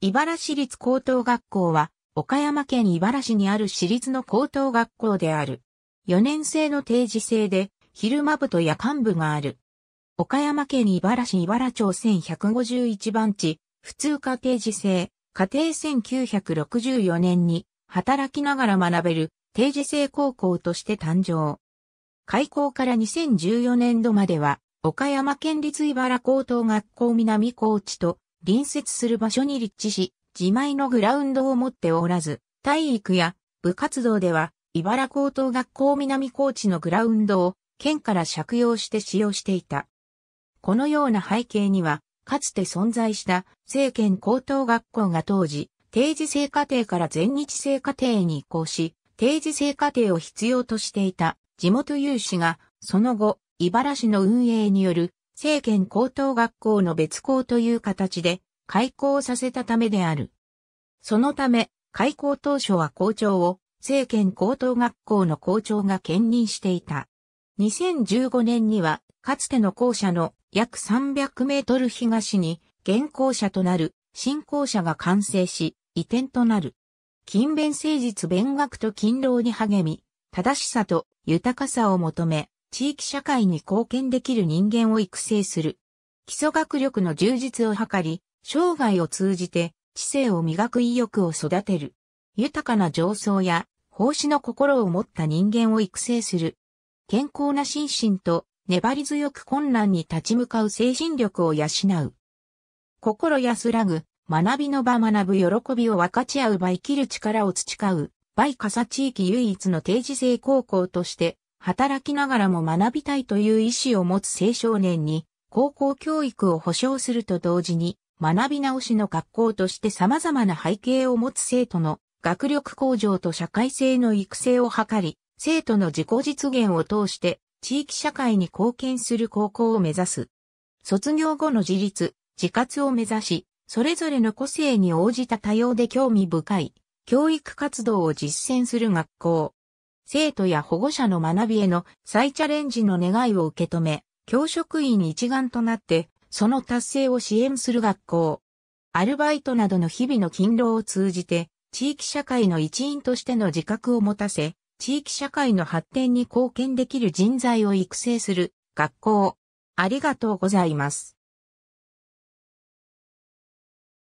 茨市立高等学校は、岡山県茨市にある私立の高等学校である。4年生の定時制で、昼間部と夜間部がある。岡山県茨市茨町1151番地、普通科定時制、家庭1964年に、働きながら学べる定時制高校として誕生。開校から2014年度までは、岡山県立茨高等学校南高地と隣接する場所に立地し、自前のグラウンドを持っておらず、体育や部活動では、茨高等学校南高地のグラウンドを県から借用して使用していた。このような背景には、かつて存在した政県高等学校が当時、定時制課程から全日制課程に移行し、定時制課程を必要としていた地元有志が、その後、茨市の運営による政権高等学校の別校という形で開校させたためである。そのため、開校当初は校長を政権高等学校の校長が兼任していた。2015年には、かつての校舎の約300メートル東に、現校舎となる新校舎が完成し、移転となる。勤勉誠実勉学と勤労に励み、正しさと豊かさを求め、地域社会に貢献できる人間を育成する。基礎学力の充実を図り、生涯を通じて知性を磨く意欲を育てる。豊かな情操や奉仕の心を持った人間を育成する。健康な心身と粘り強く困難に立ち向かう精神力を養う。心安らぐ、学びの場学ぶ喜びを分かち合う場生きる力を培う、場イカサ地域唯一の定時制高校として働きながらも学びたいという意思を持つ青少年に、高校教育を保障すると同時に、学び直しの学校として様々な背景を持つ生徒の学力向上と社会性の育成を図り、生徒の自己実現を通して地域社会に貢献する高校を目指す。卒業後の自立、自活を目指し、それぞれの個性に応じた多様で興味深い教育活動を実践する学校。生徒や保護者の学びへの再チャレンジの願いを受け止め、教職員一丸となって、その達成を支援する学校。アルバイトなどの日々の勤労を通じて、地域社会の一員としての自覚を持たせ、地域社会の発展に貢献できる人材を育成する学校。ありがとうございます。